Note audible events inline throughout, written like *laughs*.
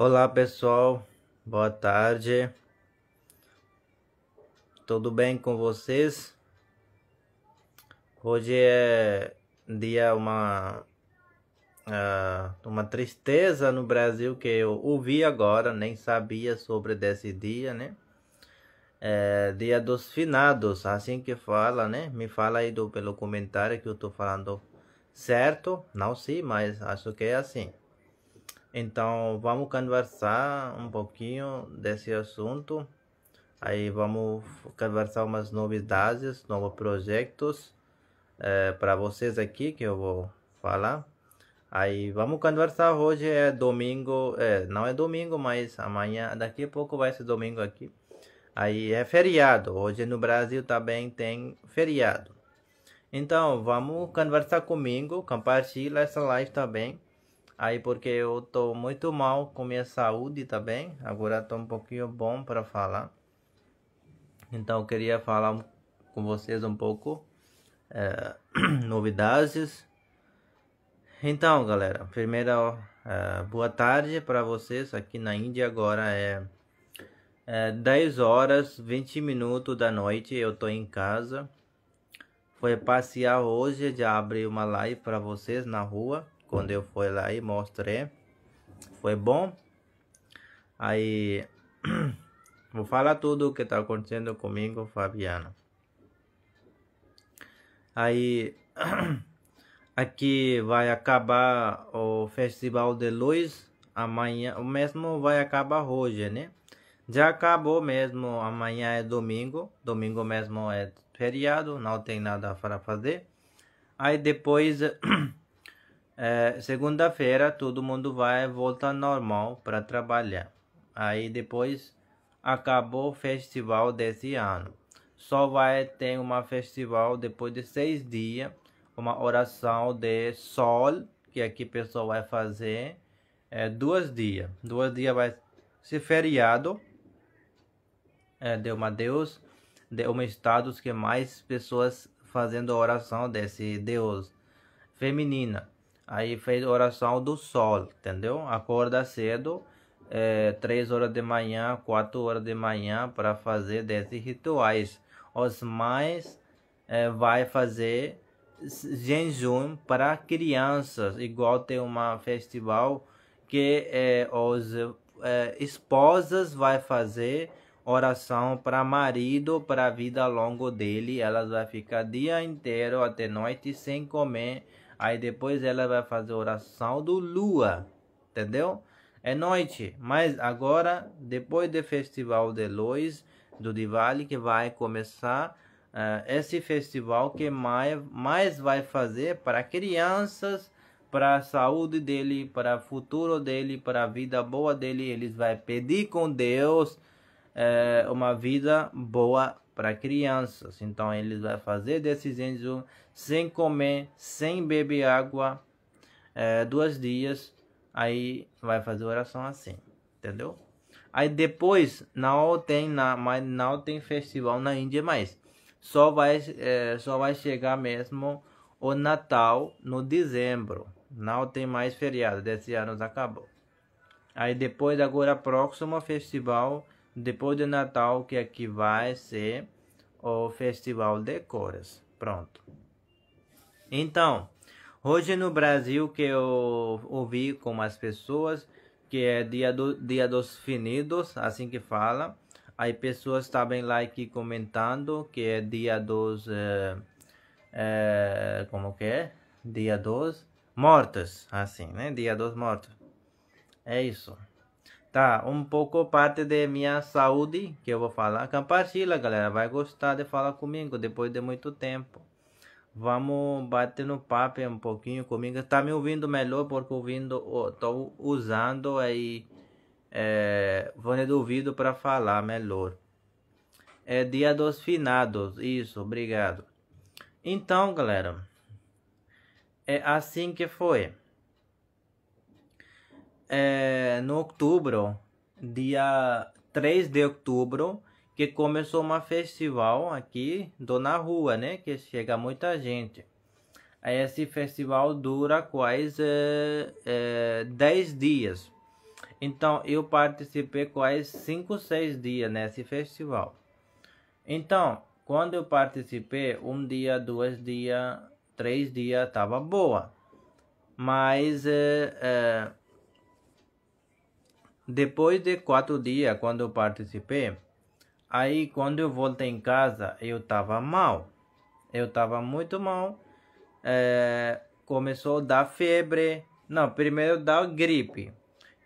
Olá pessoal, boa tarde. Tudo bem com vocês? Hoje é dia uma ah, uma tristeza no Brasil que eu ouvi agora, nem sabia sobre desse dia, né? É, dia dos finados, assim que fala, né? Me fala aí do, pelo comentário que eu tô falando certo, não sei, mas acho que é assim. Então vamos conversar um pouquinho desse assunto. Aí vamos conversar umas novidades, novos projetos é, eh, para vocês aqui que eu vou falar. Aí vamos conversar hoje é domingo, é, não é domingo, mas amanhã, daqui a pouco vai ser domingo aqui. Aí é feriado, hoje no Brasil também tem feriado. Então vamos conversar comigo, compartilha essa live também Aí porque eu tô muito mal com minha saúde também, tá agora tô um pouquinho bom para falar. Então eu queria falar com vocês um pouco é, *clears throat* novidades. Então, galera, primeira é, eh, boa tarde para vocês aqui na Índia agora é, é eh, 10 horas 20 minutos da noite, eu tô em casa. Foi passear hoje, já abri uma live para vocês na rua quando eu fui lá e mostrei, foi bom. Aí *clears throat* vou falar tudo o que está acontecendo comigo, Fabiano Aí *clears throat* aqui vai acabar o festival de luz amanhã, o mesmo vai acabar hoje, né? Já acabou mesmo, amanhã é domingo, domingo mesmo é feriado, não tem nada para fazer. Aí depois *clears throat* É, Segunda-feira todo mundo vai voltar normal para trabalhar. Aí depois acabou o festival desse ano. Só vai ter uma festival depois de seis dias, uma oração de sol que aqui o pessoal vai fazer é, duas dias. Duas dias vai ser feriado é, de uma Deus, de um estado que mais pessoas fazendo oração desse Deus feminina. Aí fez oração do sol, entendeu? Acorda cedo, é, 3 horas de manhã, 4 horas de manhã, para fazer 10 rituais. Os mais é, vai fazer jejum para crianças, igual tem uma festival que é, os é, esposas vai fazer oração para marido, para a vida longa dele. Elas vai ficar dia inteiro até noite sem comer Aí depois ela vai fazer oração do lua, entendeu? É noite, mas agora, depois do festival de luz do Diwali, que vai começar uh, esse festival que mais, mais vai fazer para crianças, para a saúde dele, para o futuro dele, para a vida boa dele. Eles vai pedir com Deus eh, uma vida boa para crianças. Então eles vai fazer desse sem comer, sem beber água, é, dois dias, aí vai fazer oração assim, entendeu? Aí depois não tem na, mas não tem festival na Índia mais. Só vai é, só vai chegar mesmo o Natal no dezembro. Não tem mais feriado, desse ano acabou. Aí depois agora próximo festival depois do Natal que aqui é vai ser o festival de cores. Pronto. Então, hoje no Brasil que eu ouvi com as pessoas que é dia, do, dia dos finidos, assim que fala. Aí pessoas estavam lá aqui comentando que é dia dos... É, é, como que é? Dia dos mortos, assim, né? Dia dos mortos. É isso. Tá, um pouco parte de minha saúde que eu vou falar. Compartilha, galera. Vai gostar de falar comigo depois de muito tempo. Vamos bater no papo um pouquinho comigo. Tá me ouvindo melhor porque ouvindo, tô usando aí é, fone do ouvido para falar melhor. É dia dos finados, isso, obrigado. Então, galera, é assim que foi. É, no outubro, dia 3 de outubro, que começou um festival aqui do na rua, né? Que chega muita gente. Esse festival dura quase é, dias. Então eu participei quase 5, 6 dias nesse festival. Então, quando eu participei, um dia, dois dias, três dias tava boa. Mas é, é, depois de quatro dias, quando eu participei, Aí quando eu voltei em casa, eu tava mal. Eu tava muito mal. É, começou a dar febre. Não, primeiro deu gripe.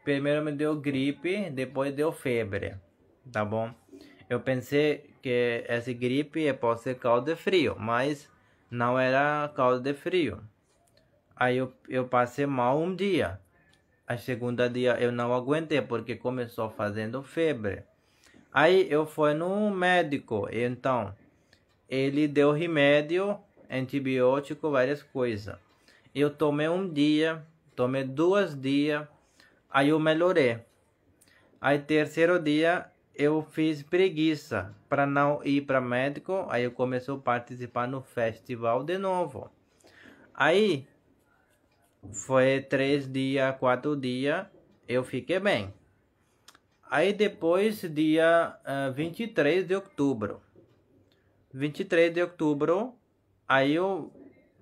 Primeiro me deu gripe, depois deu febre. Tá bom? Eu pensei que essa gripe é pode ser causa de frio, mas não era causa de frio. Aí eu, eu passei mal um dia. A segunda dia eu não aguentei porque começou fazendo febre. Aí eu fui no médico, então ele deu remédio, antibiótico, várias coisas. Eu tomei um dia, tomei dois dias, aí eu melhorei. Aí terceiro dia eu fiz preguiça para não ir para médico, aí eu comecei a participar no festival de novo. Aí foi três dias, quatro dias, eu fiquei bem. Aí depois, dia uh, eh, 23 de outubro. 23 de outubro, aí eu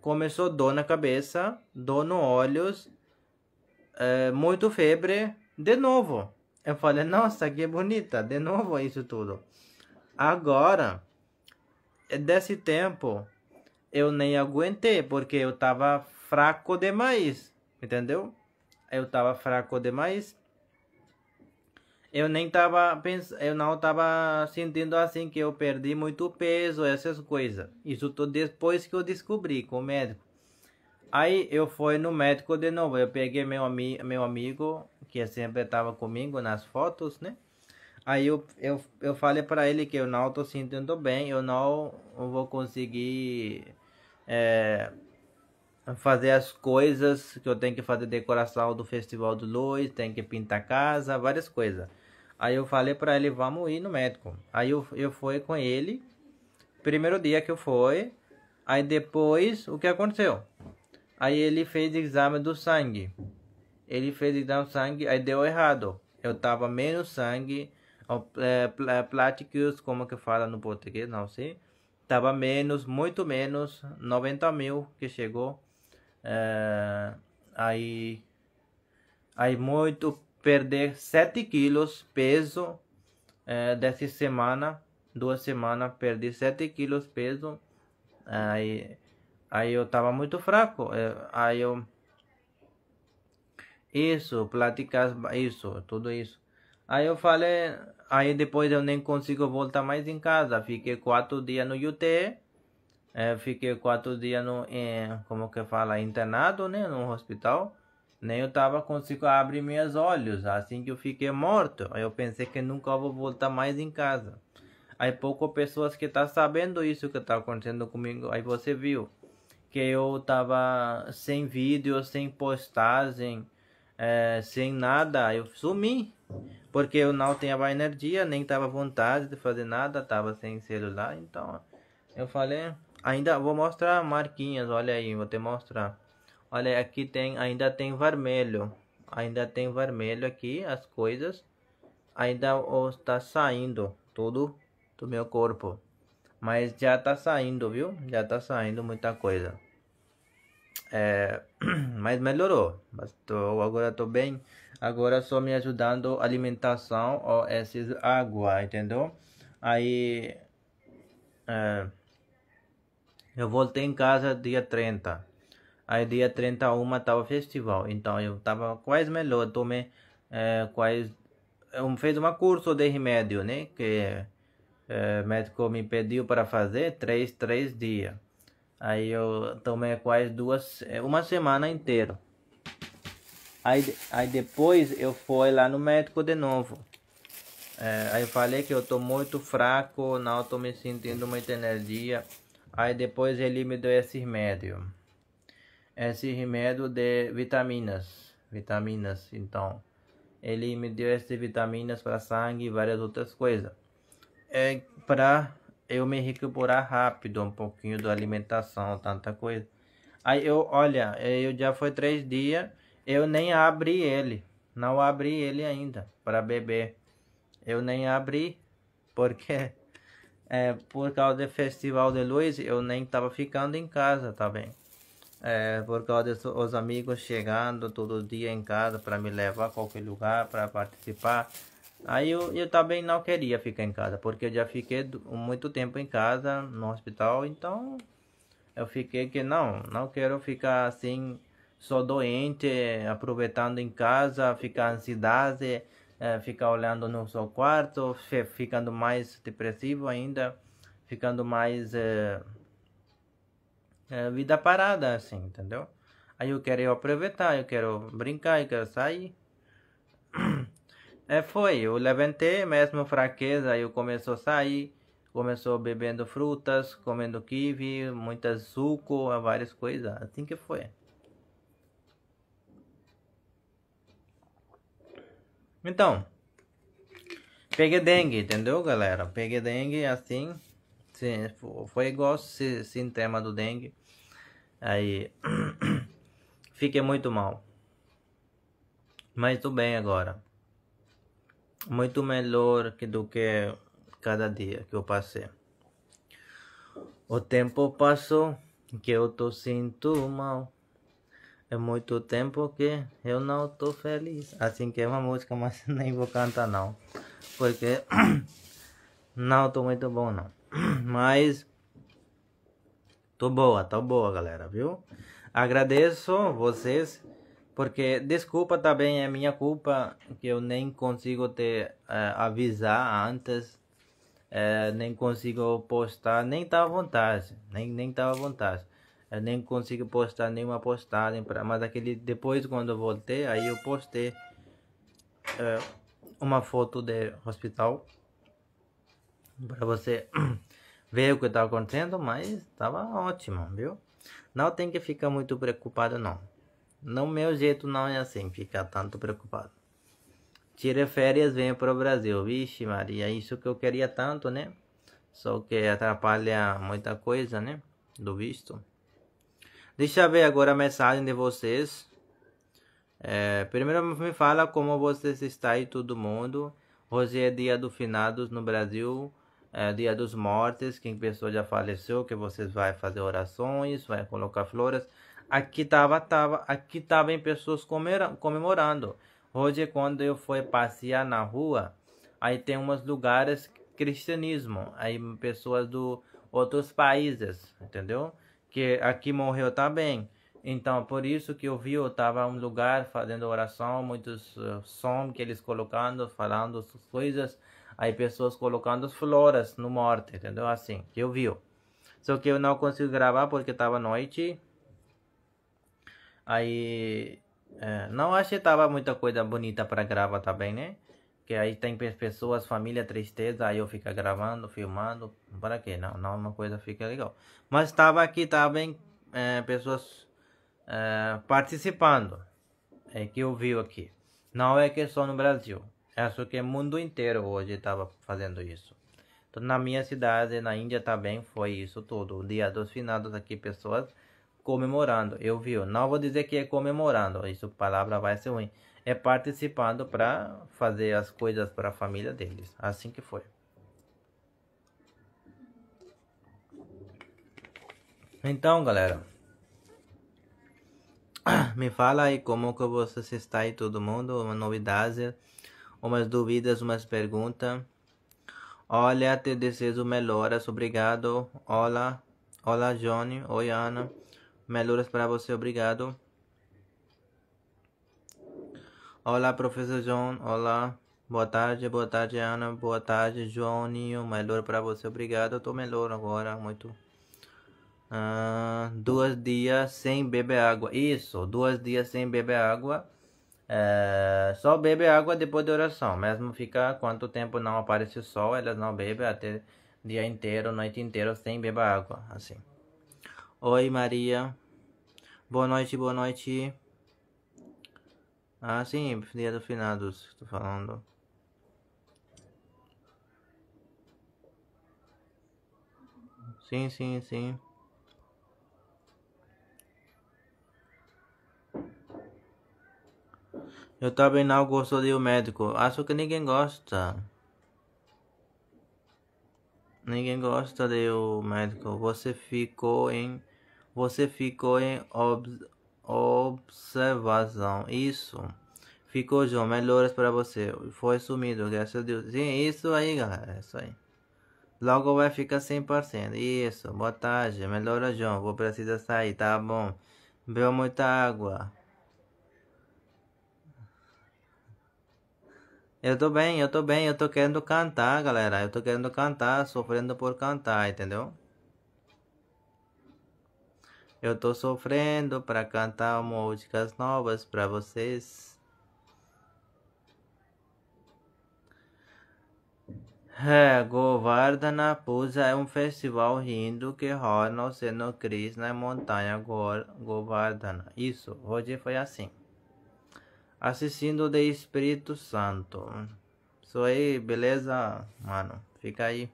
começou dor na cabeça, dor nos olhos, uh, muito febre, de novo. Eu falei, nossa, que bonita, de novo isso tudo. Agora, desse tempo, eu nem aguentei, porque eu tava fraco demais, entendeu? Eu tava fraco demais eu nem tava pensando, eu não tava sentindo assim que eu perdi muito peso, essas coisas. Isso tudo depois que eu descobri com o médico. Aí eu fui no médico de novo, eu peguei meu, ami... meu amigo, que sempre tava comigo nas fotos, né? Aí eu, eu, eu falei para ele que eu não tô sentindo bem, eu não vou conseguir é, fazer as coisas que eu tenho que fazer decoração do Festival do Luz, tenho que pintar casa, várias coisas. Aí eu falei para ele, vamos ir no médico. Aí eu, eu fui com ele, primeiro dia que eu fui, aí depois, o que aconteceu? Aí ele fez exame do sangue. Ele fez exame do sangue, aí deu errado. Eu tava menos sangue, é, é, pláticos, como que fala no português, não sei. Tava menos, muito menos, 90 mil que chegou. É, aí, aí muito perder 7 quilos peso é, dessa semana, duas semanas perdi 7 quilos peso, aí, aí eu tava muito fraco, é, aí eu isso, pláticas isso, tudo isso. Aí eu falei, aí depois eu nem consigo voltar mais em casa, fiquei quatro dias no UT é, fiquei quatro dias no, como que fala, internado, né, no hospital nem eu tava conseguindo abrir meus olhos, assim que eu fiquei morto. Aí eu pensei que nunca vou voltar mais em casa. Aí pouco pessoas que tá sabendo isso que tá acontecendo comigo. Aí você viu que eu tava sem vídeo, sem postagem, é, sem nada. Eu sumi porque eu não tinha mais energia, nem tava vontade de fazer nada, tava sem celular. Então eu falei, ainda vou mostrar marquinhas, olha aí, vou te mostrar. Olha, aqui tem, ainda tem vermelho. Ainda tem vermelho aqui, as coisas. Ainda está saindo tudo do meu corpo. Mas já está saindo, viu? Já está saindo muita coisa. É, *clears throat* mas melhorou. Mas tô, agora estou bem. Agora só me ajudando alimentação ou esses água, entendeu? Aí... É, eu voltei em casa dia 30. Aí dia 31 estava festival, então eu estava quase melhor, tomei é, quase... Eu fiz um curso de remédio, né, que é, médico me pediu para fazer três, três dias. Aí eu tomei quase duas, é, uma semana inteira. Aí, aí depois eu fui lá no médico de novo. É, aí eu falei que eu tô muito fraco, não tô me sentindo muita energia. Aí depois ele me deu esse remédio esse remédio de vitaminas. Vitaminas, então. Ele me deu essas vitaminas para sangue e várias outras coisas. É para eu me recuperar rápido um pouquinho da alimentação, tanta coisa. Aí eu, olha, eu já foi três dias, eu nem abri ele. Não abri ele ainda para beber. Eu nem abri, porque *laughs* é, por causa do festival de luz, eu nem tava ficando em casa, tá bem? É, por causa dos amigos chegando todo dia em casa para me levar a qualquer lugar para participar. Aí eu, eu também não queria ficar em casa, porque eu já fiquei muito tempo em casa, no hospital, então eu fiquei que não, não quero ficar assim, só doente, aproveitando em casa, ficar ansiedade, é, ficar olhando no seu quarto, ficando mais depressivo ainda, ficando mais. É, é vida parada, assim, entendeu? Aí eu quero aproveitar, eu quero brincar, eu quero sair. *clears throat* É, foi, eu levantei mesmo fraqueza, Aí eu começou a sair, começou bebendo frutas, comendo kiwi, muitas suco, várias coisas, assim que foi. Então, peguei dengue, entendeu, galera? Peguei dengue assim, sim, foi igual esse sintoma do dengue. Aí *clears throat* fiquei muito mal. Mas tudo bem agora. Muito melhor que do que cada dia que eu passei. O tempo passou que eu tô sinto mal. É muito tempo que eu não tô feliz. Assim que é uma música, mas *laughs* nem vou cantar não. Porque *clears throat* não tô muito bom não. *clears throat* Mas Tô boa, tô boa, galera, viu? Agradeço vocês, porque desculpa também, é minha culpa que eu nem consigo te uh, avisar antes, uh, nem consigo postar, nem tá à vontade, nem, nem tá à vontade. Eu nem consigo postar nenhuma postagem, pra, mas aquele, depois quando eu voltei, aí eu postei uh, uma foto de hospital para você *clears throat* ver o que está acontecendo, mas estava ótimo, viu? Não tem que ficar muito preocupado, não. No meu jeito não é assim, ficar tanto preocupado. Tire férias, venha para o Brasil. Vixe Maria, isso que eu queria tanto, né? Só que atrapalha muita coisa, né? Do visto. Deixa eu ver agora a mensagem de vocês. É, primeiro me fala como vocês estão aí, todo mundo. Hoje é dia do finados no Brasil é, dia dos mortos, quem pessoa já faleceu, que vocês vai fazer orações, vai colocar flores. Aqui tava, tava, aqui tava em pessoas comemorando. Hoje quando eu fui passear na rua, aí tem uns lugares cristianismo, aí pessoas do outros países, entendeu? Que aqui morreu também. Então, por isso que eu vi, eu estava um lugar fazendo oração, muitos uh, som que eles colocando, falando coisas aí pessoas colocando flores no morte, entendeu? Assim, que eu vi. Só que eu não consigo gravar porque tava noite. Aí é, não achei tava muita coisa bonita para gravar também, né? Que aí tem pessoas, família, tristeza, aí eu fico gravando, filmando, para quê? Não, não uma coisa fica legal. Mas tava aqui também é, pessoas é, participando, é que eu vi aqui. Não é que é só no Brasil. Acho que o é mundo inteiro hoje estava fazendo isso. Então, na minha cidade, na Índia também foi isso tudo. O dia dos finados aqui, pessoas comemorando. Eu vi, não vou dizer que é comemorando, isso palavra vai ser ruim. É participando para fazer as coisas para a família deles. Assim que foi. Então, galera, *clears throat* me fala aí como que vocês está aí todo mundo, uma novidade umas dúvidas, umas perguntas. Olha, te desejo melhoras, obrigado. Olá, olá Johnny, oi Ana. Melhoras para você, obrigado. Olá, professor John, olá. Boa tarde, boa tarde Ana, boa tarde Johnny. Melhor para você, obrigado. Eu tô melhor agora, muito. Ah, duas dias sem beber água. Isso, duas dias sem beber água é, só bebe água depois da oração, mesmo fica quanto tempo não aparece o sol, elas não bebem até dia inteiro, noite inteira, sem beber água, assim. Oi, Maria. Boa noite, boa noite. Ah, sim, dia do finados, tô falando. Sim, sim, sim. Eu também não gosto de um médico. Acho que ninguém gosta. Ninguém gosta de um médico. Você ficou em você ficou em ob, observação. Isso. Ficou, João. Melhoras para você. Foi sumido, graças a Deus. Sim, isso aí, galera. Isso aí. Logo vai ficar 100%. Isso. Boa tarde. Melhora, João. Vou precisar sair, tá bom? Beba muita água. Eu tô bem, eu tô bem, eu tô querendo cantar, galera. Eu tô querendo cantar, sofrendo por cantar, entendeu? Eu tô sofrendo para cantar músicas novas para vocês. É, Govardhana Puja é um festival hindu que rola no seno Cris na montanha Govardhana. Isso, hoje foi assim assistindo de Espírito Santo. Isso aí, beleza, mano? Fica aí.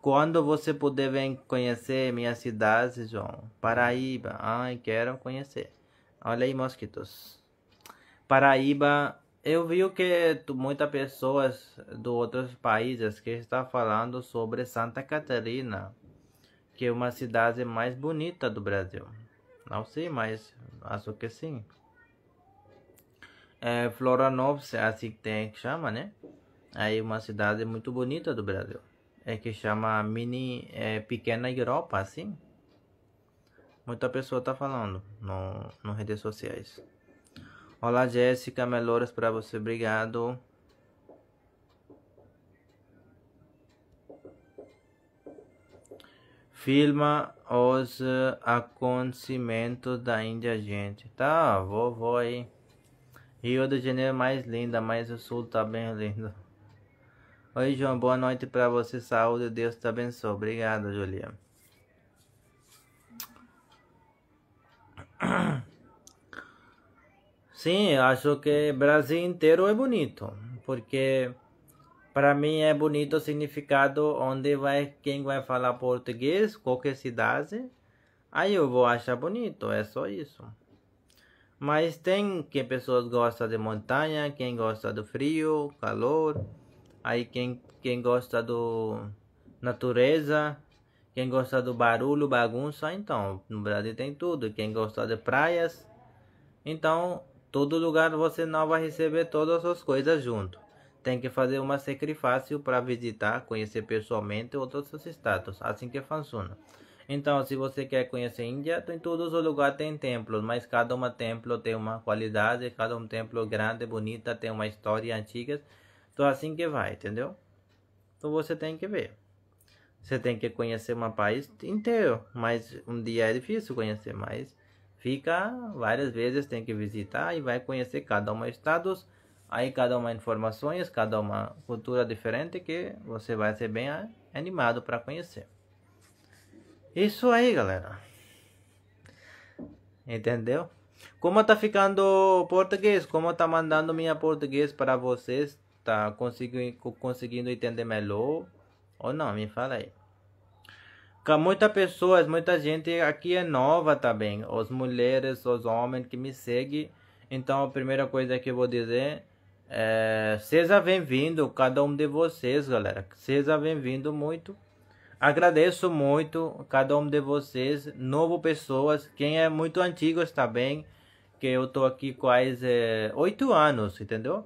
Quando você puder vir conhecer minha cidade, João? Paraíba. Ai, quero conhecer. Olha aí, mosquitos. Paraíba, eu vi que muitas pessoas de outros países que estão falando sobre Santa Catarina, que é uma cidade mais bonita do Brasil. Não sei, mas acho que sim é, Florianópolis, é assim que tem que chama, né? Aí uma cidade muito bonita do Brasil. É que chama mini é, pequena Europa, assim. Muita pessoa tá falando no, no redes sociais. Olá, Jéssica, melhoras para você, obrigado. Filma os acontecimentos da Índia, gente. Tá, vovó aí. Rio de Janeiro é mais linda, mas o sul tá bem lindo. Oi, João, boa noite para você. Saúde, Deus te abençoe. Obrigado, Julia. *clears throat* Sim, acho que Brasil inteiro é bonito, porque para mim é bonito o significado onde vai quem vai falar português, qualquer cidade, aí eu vou achar bonito, é só isso. Mas tem que pessoas gostam de montanha, quem gosta do frio, calor, aí quem, quem gosta do natureza, quem gosta do barulho, bagunça, então, no Brasil tem tudo. Quem gosta de praias, então, todo lugar você não vai receber todas as coisas junto. Tem que fazer um sacrifício para visitar, conhecer pessoalmente outros estados, assim que funciona. Então, se você quer conhecer a Índia, então, em todos os lugares tem templos, mas cada um templo tem uma qualidade, cada um templo grande, bonita, tem uma história antiga. Então, é assim que vai, entendeu? Então, você tem que ver. Você tem que conhecer um país inteiro, mas um dia é difícil conhecer, mas fica várias vezes, tem que visitar e vai conhecer cada um estados, aí cada uma informações, cada uma cultura diferente que você vai ser bem animado para conhecer. Isso aí, galera. Entendeu? Como tá ficando português? Como tá mandando minha português para vocês? Tá conseguindo, conseguindo entender melhor? Ou não? Me fala aí. Com muitas pessoas, muita gente aqui é nova também. As mulheres, os homens que me seguem. Então a primeira coisa que eu vou dizer é, seja bem-vindo cada um de vocês, galera. Seja bem-vindo muito. Agradeço muito cada um de vocês, novo pessoas, quem é muito antigo está bem, que eu tô aqui quase eh, oito é, anos, entendeu?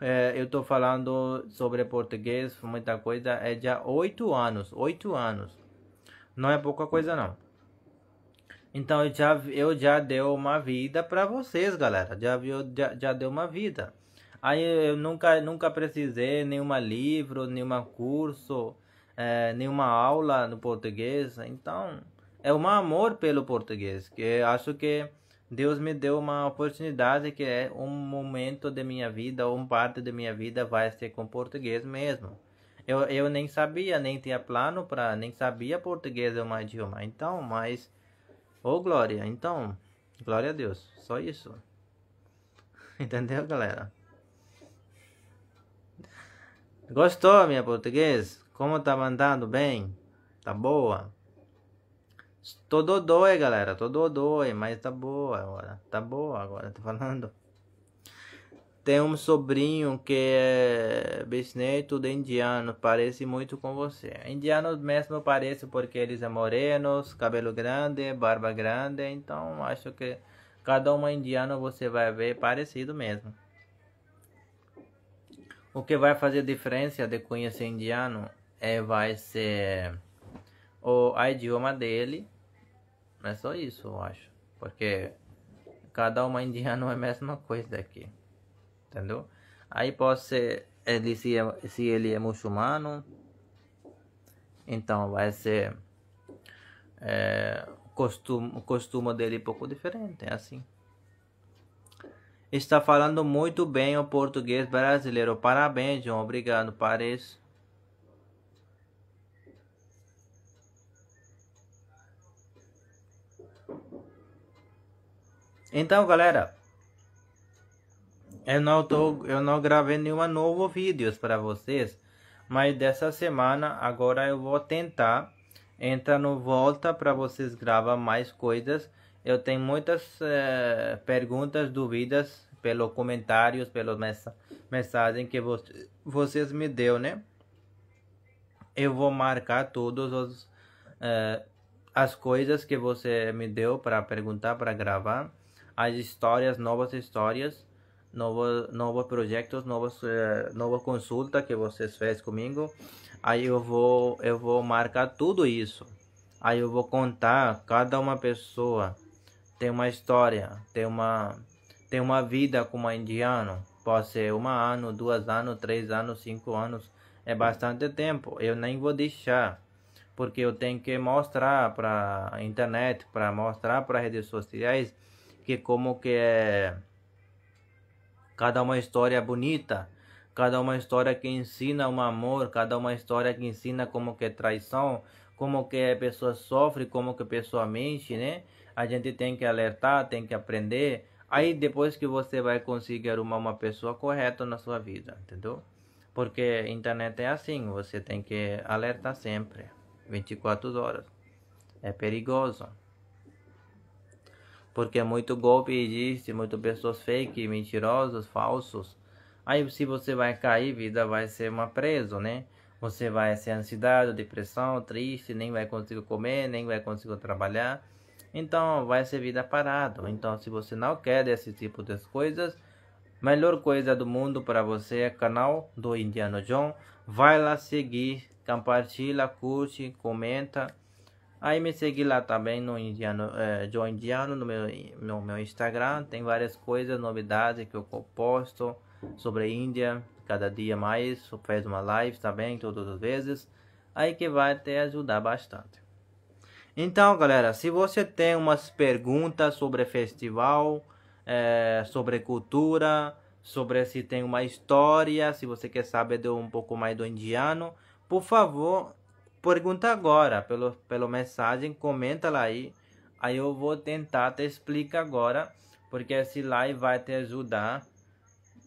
É, eu tô falando sobre português, muita coisa, é já oito anos, oito anos. Não é pouca coisa não. Então eu já eu já deu uma vida para vocês, galera. Já viu já, já deu uma vida. Aí eu nunca nunca precisei nenhuma livro, nenhuma curso é, nenhuma aula no português. Então, é um amor pelo português, que acho que Deus me deu uma oportunidade que é um momento da minha vida, ou uma parte da minha vida vai ser com português mesmo. Eu, eu nem sabia, nem tinha plano para, nem sabia português é uma idioma. Então, mas, ô oh, glória, então, glória a Deus, só isso. *laughs* Entendeu, galera? Gostou, minha português? Como tá mandando bem? Tá boa? Tô dodói, galera. Tô dodói, mas tá boa agora. Tá boa agora, *laughs* tô falando. Tem um sobrinho que é bisneto de indiano, parece muito com você. Indiano, mesmo parece porque eles são é morenos, cabelo grande, barba grande, então acho que cada um indiano você vai ver parecido mesmo. O que vai fazer diferença de conhecer indiano é, vai ser o idioma dele. É só isso, eu acho. Porque cada uma indiana é a mesma coisa aqui. Entendeu? Aí pode ser ele se, é, se ele é muçulmano. Então vai ser é, costume, o costume dele é um pouco diferente, é assim. Está falando muito bem o português brasileiro. Parabéns, João. Obrigado, Paris. Então, galera, eu não tô, eu não gravei nenhum novo vídeos para vocês, mas dessa semana agora eu vou tentar entrar no volta para vocês gravar mais coisas. Eu tenho muitas eh, perguntas, dúvidas pelos comentários, pelas mensagens mensagem que vo vocês me deu, né? Eu vou marcar todos os eh, as coisas que você me deu para perguntar, para gravar as histórias, novas histórias, novos novo projetos, novas, eh, nova consulta que vocês fez comigo. Aí eu vou, eu vou marcar tudo isso. Aí eu vou contar cada uma pessoa tem uma história, tem uma tem uma vida como indiano. Pode ser um ano, dois anos, três anos, cinco anos. É bastante tempo. Eu nem vou deixar porque eu tenho que mostrar para a internet, para mostrar para redes sociais que como que é cada uma história bonita, cada uma história que ensina um amor, cada uma história que ensina como que é traição, como que a pessoa sofre, como que a pessoa mente, né? A gente tem que alertar, tem que aprender. Aí depois que você vai conseguir arrumar uma pessoa correta na sua vida, entendeu? Porque a internet é assim, você tem que alertar sempre, 24 horas. É perigoso porque é muito golpe existe, muitas pessoas fake, mentirosas, falsos. Aí se você vai cair, vida vai ser uma presa, né? Você vai ser ansiedade, depressão, triste, nem vai conseguir comer, nem vai conseguir trabalhar. Então vai ser vida parada. Então se você não quer esse tipo de coisas, melhor coisa do mundo para você é canal do Indiano John. Vai lá seguir, compartilha, curte, comenta. Aí me segui lá também no Indiano, é, Joe Indiano, no meu, no meu Instagram. Tem várias coisas, novidades que eu posto sobre Índia. Cada dia mais, faz uma live também, todas as vezes. Aí que vai te ajudar bastante. Então, galera, se você tem umas perguntas sobre festival, é, sobre cultura, sobre se tem uma história, se você quer saber de um pouco mais do indiano, por favor, pergunta agora pelo, pelo mensagem, comenta lá aí. Aí eu vou tentar te explicar agora, porque esse live vai te ajudar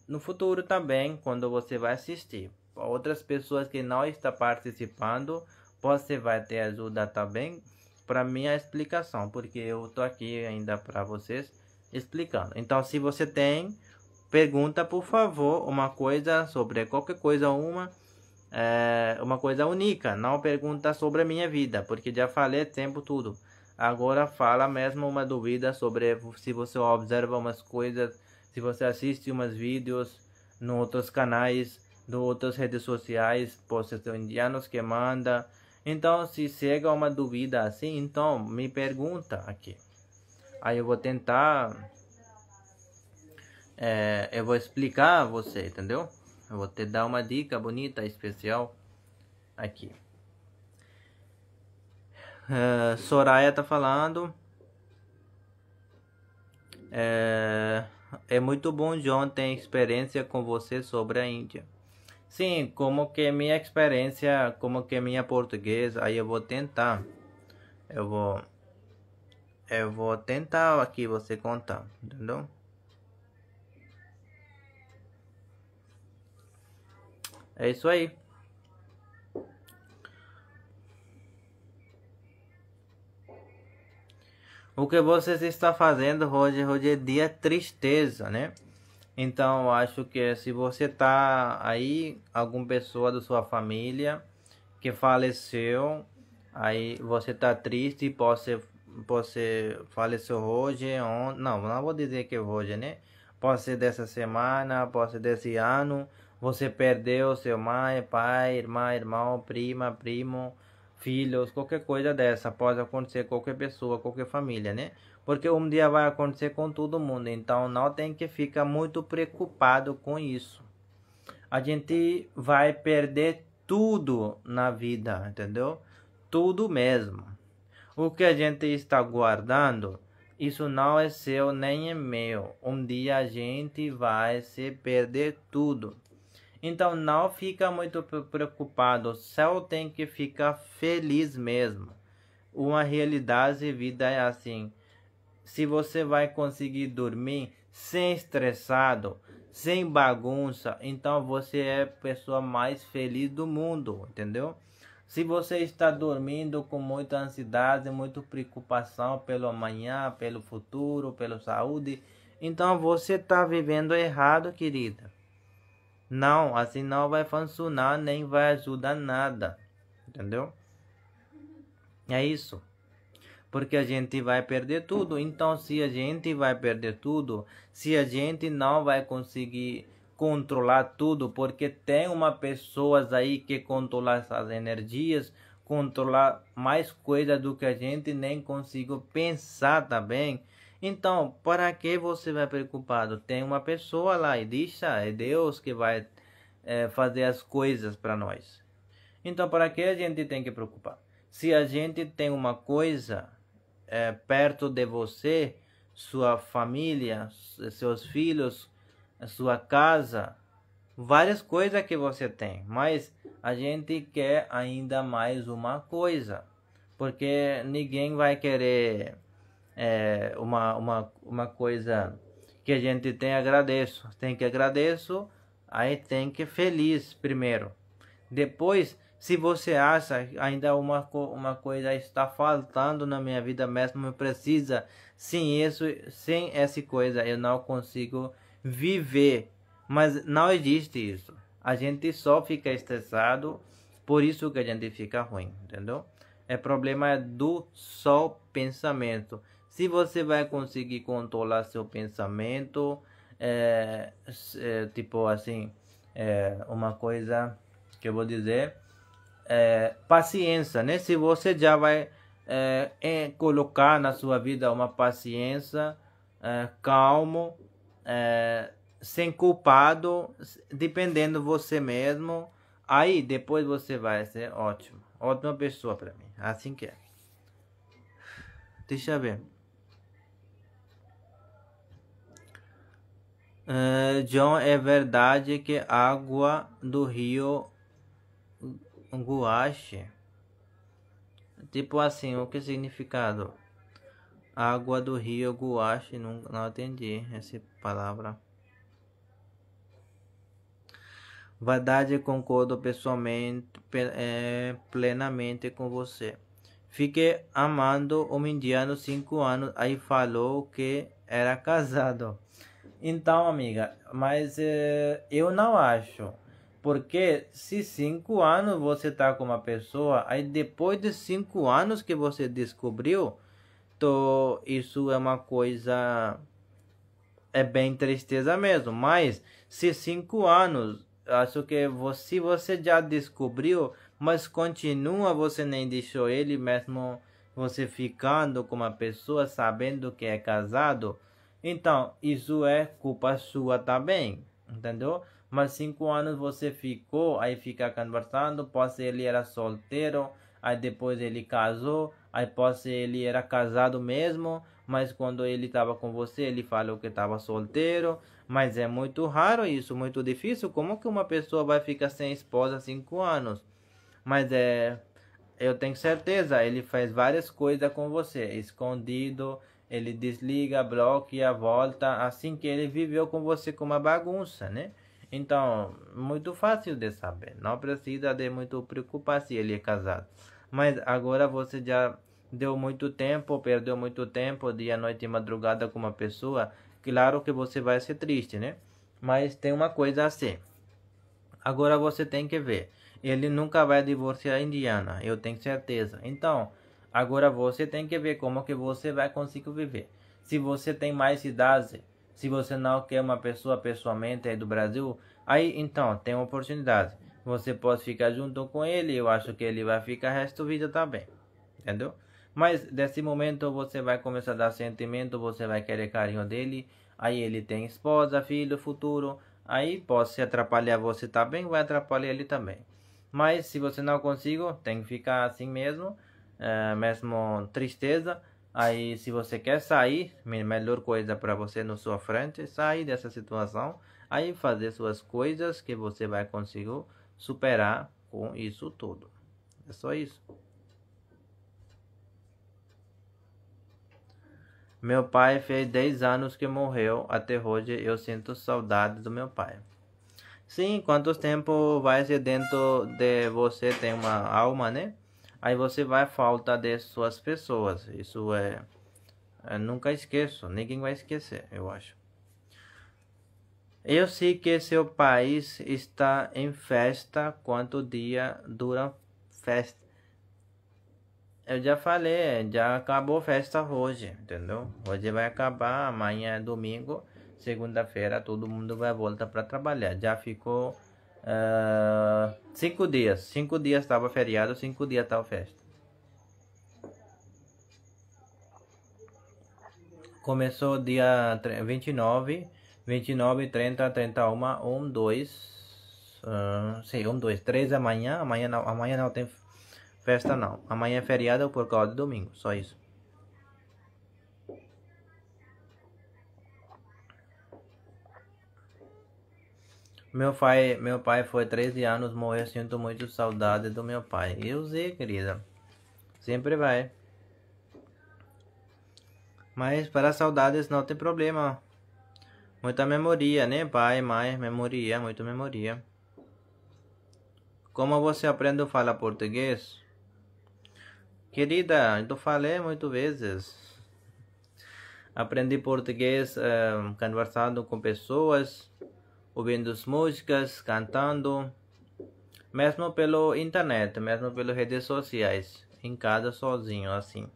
no futuro também, quando você vai assistir. Outras pessoas que não estão participando, você vai te ajudar também para minha explicação, porque eu tô aqui ainda para vocês explicando. Então, se você tem pergunta, por favor, uma coisa sobre qualquer coisa, uma é uma coisa única. Não pergunta sobre a minha vida, porque já falei tempo tudo. Agora fala mesmo uma dúvida sobre se você observa umas coisas, se você assiste umas vídeos no outros canais, de outras redes sociais, postos indianos que manda. Então, se chega uma dúvida assim, então me pergunta aqui. Aí eu vou tentar, é, eu vou explicar a você, entendeu? Eu vou te dar uma dica bonita, especial aqui. Uh, Soraya tá falando. É, é muito bom, John, ter experiência com você sobre a Índia. Sim, como que minha experiência, como que minha portuguesa, aí eu vou tentar. Eu vou eu vou tentar aqui você contar, entendeu? É isso aí. O que você está fazendo, hoje? Hoje é dia tristeza, né? Então, acho que é, se você tá aí, alguma pessoa da sua família que faleceu, aí você tá triste, pode você faleceu hoje, on... não, não vou dizer que hoje, né? Pode ser dessa semana, pode ser desse ano, você perdeu seu mãe, pai, irmã, irmão, prima, primo, filhos, qualquer coisa dessa. Pode acontecer qualquer pessoa, qualquer família, né? Porque um dia vai acontecer com todo mundo. Então não tem que ficar muito preocupado com isso. A gente vai perder tudo na vida, entendeu? Tudo mesmo. O que a gente está guardando, isso não é seu nem é meu. Um dia a gente vai se perder tudo. Então não fica muito preocupado, o céu tem que ficar feliz mesmo. Uma realidade de vida é assim. Se você vai conseguir dormir sem estressado, sem bagunça, então você é a pessoa mais feliz do mundo, entendeu? Se você está dormindo com muita ansiedade, muita preocupação pelo amanhã, pelo futuro, pela saúde, então você está vivendo errado, querida. Não, assim não vai funcionar, nem vai ajudar nada. Entendeu? É isso. Porque a gente vai perder tudo. Então, se a gente vai perder tudo, se a gente não vai conseguir controlar tudo, porque tem uma pessoas aí que controla essas energias, controlar mais coisas do que a gente nem consigo pensar também. Então, para que você vai preocupado? Tem uma pessoa lá e diz, ah, é Deus que vai é, fazer as coisas para nós. Então, para que a gente tem que preocupar? Se a gente tem uma coisa é, perto de você, sua família, seus filhos, sua casa, várias coisas que você tem, mas a gente quer ainda mais uma coisa, porque ninguém vai querer é, uma, uma, uma coisa que a gente tem agradeço. Tem que agradeço, aí tem que feliz primeiro. Depois, se você acha ainda uma, uma coisa está faltando na minha vida mesmo, precisa, sem isso, sem essa coisa eu não consigo viver. Mas não existe isso. A gente só fica estressado, por isso que a gente fica ruim, entendeu? É problema do só pensamento se você vai conseguir controlar seu pensamento, é, é, tipo assim, é, uma coisa que eu vou dizer, é, paciência, né? Se você já vai é, é, colocar na sua vida uma paciência, calmo, sem culpado, dependendo você mesmo, aí depois você vai ser ótimo, ótima pessoa para mim, assim que é. Deixa eu ver. Eh, John, é verdade que água do rio Guache. Tipo assim, o que significado? Água do rio Guache, não, não entendi essa palavra. Verdade, concordo pessoalmente, é, plenamente com você. Fiquei amando um indiano cinco anos, aí falou que era casado. Então, amiga, mas eh, eu não acho. Porque se cinco anos você está com uma pessoa, aí depois de cinco anos que você descobriu, então isso é uma coisa é bem tristeza mesmo. Mas se cinco anos, acho que você você já descobriu, mas continua você nem deixou ele mesmo você ficando com uma pessoa sabendo que é casado. Então, isso é culpa sua também, entendeu? Mas cinco anos você ficou, aí fica conversando, pode ser ele era solteiro, aí depois ele casou, aí pode ser ele era casado mesmo, mas quando ele estava com você, ele falou que estava solteiro, mas é muito raro isso, muito difícil, como que uma pessoa vai ficar sem esposa cinco anos? Mas é, eu tenho certeza, ele faz várias coisas com você, escondido, ele desliga, bloqueia, volta, assim que ele viveu com você com uma bagunça, né? Então, muito fácil de saber, não precisa de muito preocupar se ele é casado. Mas agora você já deu muito tempo, perdeu muito tempo, dia, noite e madrugada com uma pessoa, claro que você vai ser triste, né? Mas tem uma coisa assim. Agora você tem que ver. Ele nunca vai divorciar a Indiana, eu tenho certeza. Então, Agora você tem que ver como que você vai conseguir viver. Se você tem mais idade, se você não quer uma pessoa pessoalmente aí do Brasil, aí então tem uma oportunidade. Você pode ficar junto com ele, eu acho que ele vai ficar o resto da vida também. Entendeu? Mas desse momento você vai começar a dar sentimento, você vai querer carinho dele, aí ele tem esposa, filho, futuro, aí pode se atrapalhar você também, vai atrapalhar ele também. Mas se você não consigo, tem que ficar assim mesmo é, mesmo tristeza. Aí, se você quer sair, a melhor coisa para você na sua frente sair dessa situação. Aí, fazer suas coisas que você vai conseguir superar com isso tudo. É só isso. Meu pai fez 10 anos que morreu. Até hoje eu sinto saudade do meu pai. Sim, quanto tempo vai ser dentro de você tem uma alma, né? aí você vai falta de suas pessoas. Isso é, é nunca esqueço, ninguém vai esquecer, eu acho. Eu sei que seu país está em festa quanto dia dura festa. Eu já falei, já acabou festa hoje, entendeu? Hoje vai acabar, amanhã é domingo, segunda-feira todo mundo vai voltar para trabalhar. Já ficou Uh, cinco dias. Cinco dias estava feriado, cinco dias estava festa. Começou dia 29, 29, 30, 31, 1, 2, uh, sim, 1, 2, 3 amanhã, amanhã não, amanhã não tem festa não. Amanhã é feriado por causa do domingo, só isso. Meu pai, meu pai foi 13 anos, morreu, sinto muito saudade do meu pai. Eu sei, querida. Sempre vai. Mas para saudades não tem problema. Muita memória né, pai? Mais memória muito memória Como você aprende a falar português? Querida, eu falei muitas vezes. Aprendi português uh, conversando com pessoas ouvindo músicas, cantando, mesmo pelo internet, mesmo pelas redes sociais, em casa sozinho, assim.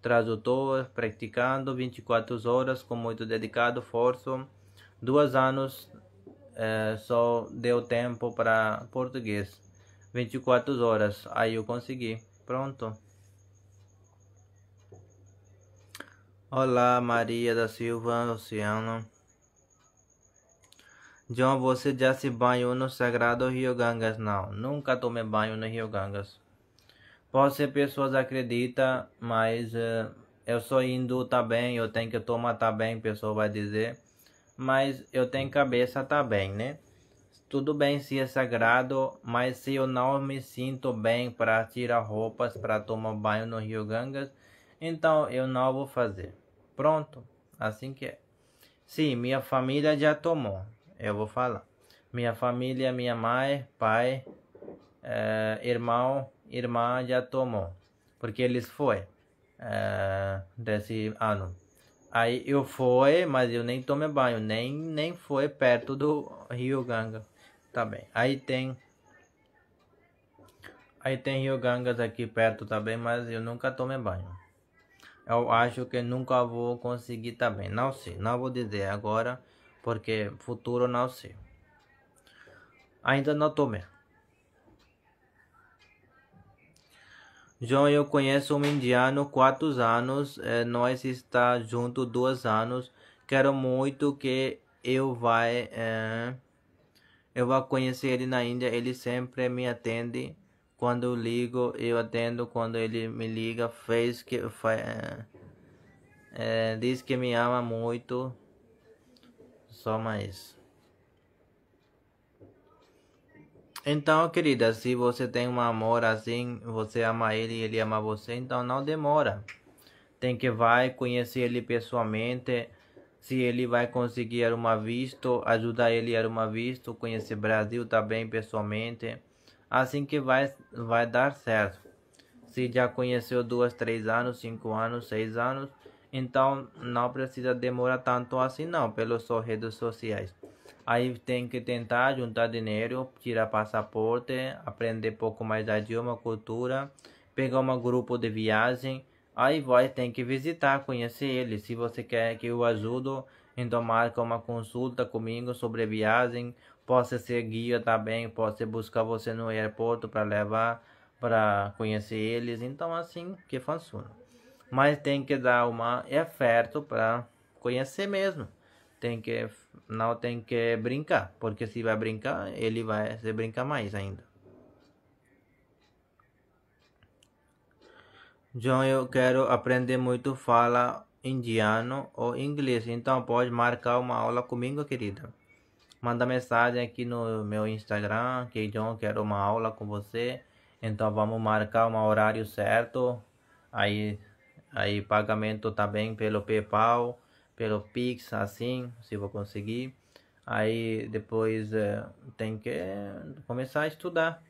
Tradutor, praticando 24 horas com muito dedicado esforço. Dois anos eh, só deu tempo para português. 24 horas, aí eu consegui. Pronto. Olá, Maria da Silva Luciano. João, você já se banhou no sagrado Rio Gangas? Não, nunca tomei banho no Rio Gangas. Pode ser pessoas acreditam, mas eh, eu sou hindu também, tá bem eu tenho que tomar também, tá bem pessoa vai dizer. Mas eu tenho cabeça também, tá bem né? Tudo bem se é sagrado, mas se eu não me sinto bem para tirar roupas para tomar banho no Rio Gangas, então eu não vou fazer. Pronto, assim que é. Sim, minha família já tomou eu vou falar. Minha família, minha mãe, pai, eh, irmão, irmã já tomou, porque eles foi eh, desse ano. Aí eu fui, mas eu nem tomei banho, nem nem foi perto do Rio Ganga, tá bem. Aí tem Aí tem Rio Gangas aqui perto também, tá mas eu nunca tomei banho. Eu acho que nunca vou conseguir também, tá não sei, não vou dizer agora porque futuro não sei. Ainda não tomei. João, eu conheço um indiano quatro anos, eh, nós está junto dois anos. Quero muito que eu vá, é, eh, eu vá conhecer ele na Índia. Ele sempre me atende quando eu ligo, eu atendo quando ele me liga. Fez que é, é, diz que me ama muito. Só mais. Então, querida, se você tem um amor assim, você ama ele e ele ama você, então não demora. Tem que vai conhecer ele pessoalmente. Se ele vai conseguir uma visto, ajudar ele a uma visto, conhecer Brasil também pessoalmente. Assim que vai, vai dar certo. Se já conheceu duas, três anos, cinco anos, seis anos, então não precisa demorar tanto assim não pelos suas redes sociais. Aí tem que tentar juntar dinheiro, tirar passaporte, aprender pouco mais da idioma, cultura, pegar um grupo de viagem. Aí vai tem que visitar, conhecer ele. Se você quer que eu ajudo, então marca uma consulta comigo sobre viagem. Posso ser guia também, posso buscar você no aeroporto para levar para conhecer eles. Então assim que funciona mas tem que dar uma oferta para conhecer mesmo. Tem que não tem que brincar, porque se vai brincar, ele vai se brincar mais ainda. John, eu quero aprender muito fala indiano ou inglês, então pode marcar uma aula comigo, querida. Manda mensagem aqui no meu Instagram que John quero uma aula com você. Então vamos marcar um horário certo. Aí Aí pagamento também tá pelo PayPal, pelo Pix, assim, se vou conseguir. Aí depois é, tem que é, começar a estudar.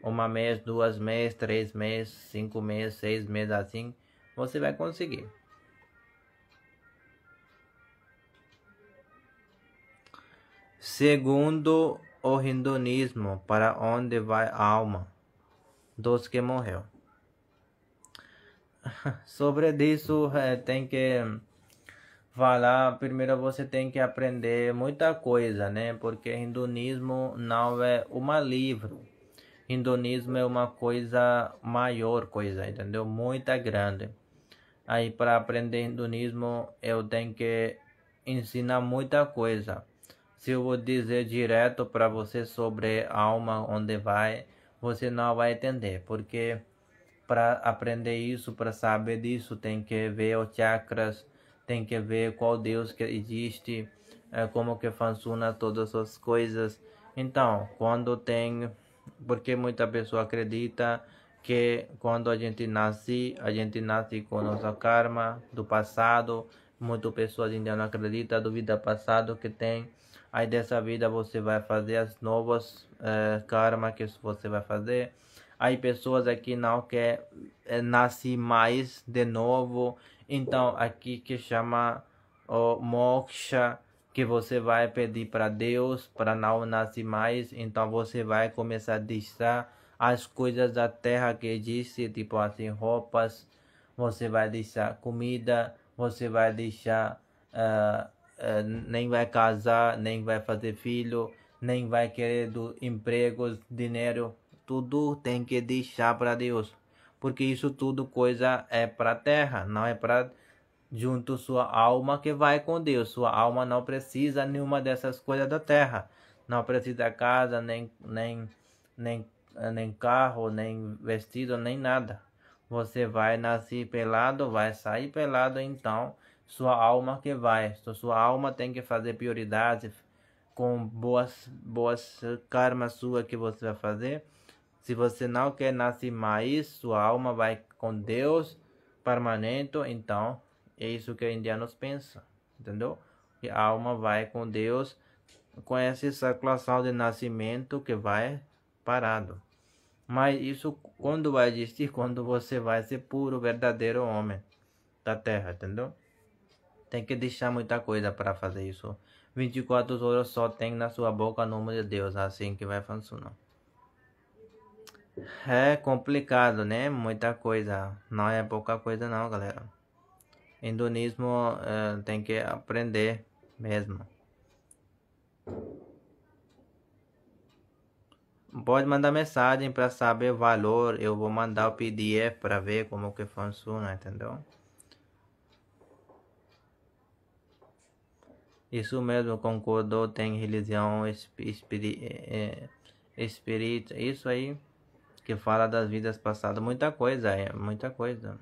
Uma mês, duas meses, três meses, cinco meses, seis meses, assim, você vai conseguir. Segundo o hinduísmo, para onde vai a alma dos que morreram? *laughs* sobre isso é, tem que falar. Primeiro você tem que aprender muita coisa, né? Porque hinduismo não é um livro. hinduismo é uma coisa maior, coisa, entendeu? Muita grande. Aí para aprender hinduismo eu tenho que ensinar muita coisa. Se eu vou dizer direto para você sobre alma onde vai, você não vai entender, porque para aprender isso, para saber disso, tem que ver os chakras, tem que ver qual Deus que existe, é, como que funciona todas as coisas. Então, quando tem, porque muita pessoa acredita que quando a gente nasce, a gente nasce com nosso karma do passado. Muitas pessoas ainda não acreditam do vida passado que tem. Aí dessa vida você vai fazer as novas eh, karma que você vai fazer. Aí pessoas aqui não que eh, nascer mais de novo. Então aqui que chama o moksha que você vai pedir para Deus para não nascer mais. Então você vai começar a deixar as coisas da terra que existe, tipo assim roupas. Você vai deixar comida. Você vai deixar uh, Uh, nem vai casar, nem vai fazer filho, nem vai querer do empregos, dinheiro tudo tem que deixar para Deus, porque isso tudo coisa é para a terra, não é para junto sua alma que vai com Deus. Sua alma não precisa nenhuma dessas coisas da terra. Não precisa casa, nem nem nem nem carro, nem vestido, nem nada. Você vai nascer pelado, vai sair pelado, então sua alma que vai. Então, sua alma tem que fazer prioridade com boas boas karmas sua que você vai fazer se você não quer nascer mais, sua alma vai com Deus permanente. Então, é isso que os indianos pensam, entendeu? Que a alma vai com Deus com essa circulação de nascimento que vai parado. Mas isso quando vai existir? Quando você vai ser puro, verdadeiro homem da terra, entendeu? Tem que deixar muita coisa para fazer isso. 24 horas só tem na sua boca o nome de Deus, assim que vai funcionar. É complicado, né? Muita coisa. Não é pouca coisa não, galera. indonismo uh, é, tem que aprender mesmo. Pode mandar mensagem para saber o valor. Eu vou mandar o PDF para ver como que funciona, entendeu? Isso mesmo, concordou, tem religião, espírito, é, é, espírito, isso aí que fala das vidas passadas, muita coisa, é muita coisa.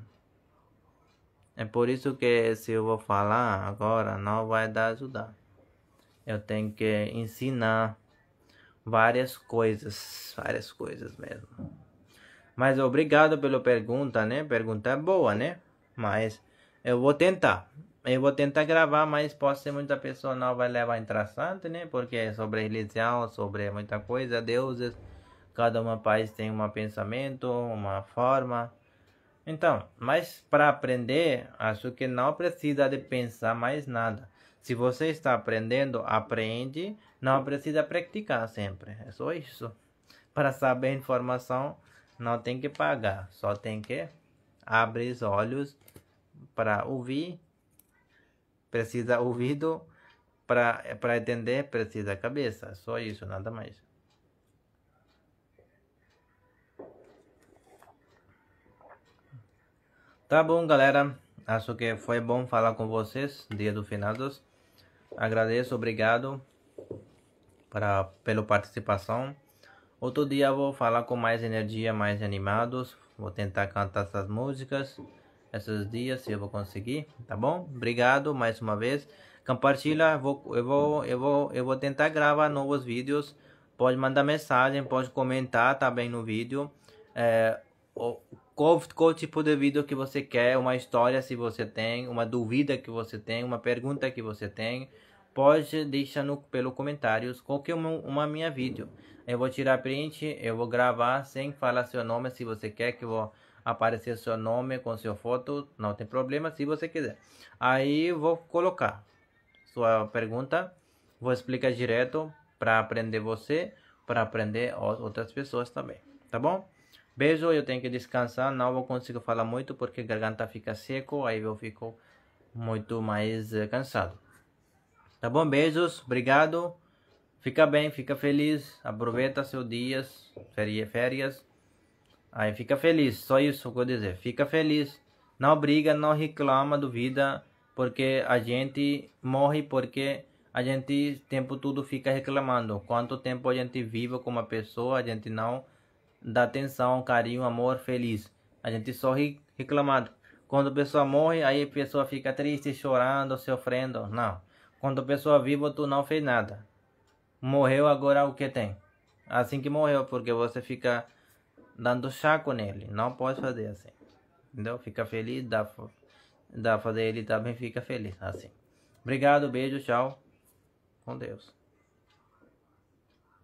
É por isso que se eu vou falar agora não vai dar ajudar. Eu tenho que ensinar várias coisas, várias coisas mesmo. Mas obrigado pela pergunta, né? Pergunta é boa, né? Mas eu vou tentar. Eu vou tentar gravar, mas pode ser muita pessoa não vai levar interessante, né? Porque é sobre religião, sobre muita coisa, deuses Cada um país tem um pensamento, uma forma. Então, mas para aprender, acho que não precisa de pensar mais nada. Se você está aprendendo, aprende, não precisa praticar sempre. É só isso. Para saber a informação, não tem que pagar, só tem que abrir os olhos para ouvir. Precisa ouvido para para entender, precisa cabeça, só isso, nada mais. Tá bom, galera. Acho que foi bom falar com vocês, Dia do Finados. Agradeço, obrigado para, pela participação. Outro dia vou falar com mais energia, mais animados. Vou tentar cantar essas músicas esses dias, se eu vou conseguir, tá bom? Obrigado mais uma vez. Compartilha, vou, eu, vou, eu, vou, eu vou tentar gravar novos vídeos. Pode mandar mensagem, pode comentar também no vídeo. É, qual, tipo de vídeo que você quer, uma história se você tem, uma dúvida que você tem, uma pergunta que você tem, pode deixar no, pelo comentários qualquer uma, uma minha vídeo. Eu vou tirar print, eu vou gravar sem falar seu nome, se você quer que eu vou aparecer seu nome com sua foto, não tem problema, se você quiser. Aí vou colocar sua pergunta, vou explicar direto para aprender você, para aprender outras pessoas também, tá bom? Beijo, eu tenho que descansar, não vou conseguir falar muito porque a garganta fica seco, aí eu fico muito mais eh, cansado. Tá bom? Beijos, obrigado. Fica bem, fica feliz, aproveita seu dias, férias, férias. Aí fica feliz, só isso que eu dizer. Fica feliz, não briga, não reclama do vida, porque a gente morre porque a gente tempo tudo fica reclamando. Quanto tempo a gente vive com uma pessoa, a gente não dá atenção, carinho, amor, feliz. A gente só ri reclamando. Quando a pessoa morre, aí a pessoa fica triste, chorando, sofrendo. Não. Quando a pessoa viva, tu não fez nada. Morreu, agora o que tem? Assim que morreu, porque você fica dando chaco nele. Não pode fazer assim. Entendeu? Fica feliz, dá, dá fazer ele também fica feliz. Assim. Obrigado, beijo, tchau. Com Deus.